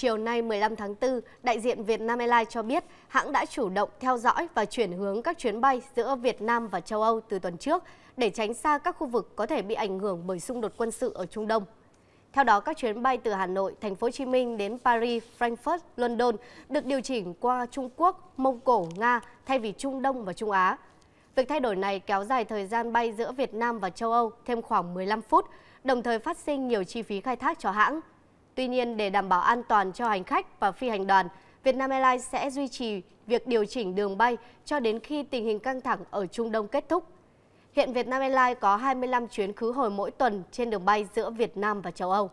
Chiều nay 15 tháng 4, đại diện Vietnam Airlines cho biết hãng đã chủ động theo dõi và chuyển hướng các chuyến bay giữa Việt Nam và châu Âu từ tuần trước để tránh xa các khu vực có thể bị ảnh hưởng bởi xung đột quân sự ở Trung Đông. Theo đó, các chuyến bay từ Hà Nội, Thành phố Hồ Chí Minh đến Paris, Frankfurt, London được điều chỉnh qua Trung Quốc, Mông Cổ, Nga thay vì Trung Đông và Trung Á. Việc thay đổi này kéo dài thời gian bay giữa Việt Nam và châu Âu thêm khoảng 15 phút, đồng thời phát sinh nhiều chi phí khai thác cho hãng. Tuy nhiên, để đảm bảo an toàn cho hành khách và phi hành đoàn, Vietnam Airlines sẽ duy trì việc điều chỉnh đường bay cho đến khi tình hình căng thẳng ở Trung Đông kết thúc. Hiện Vietnam Airlines có 25 chuyến khứ hồi mỗi tuần trên đường bay giữa Việt Nam và châu Âu.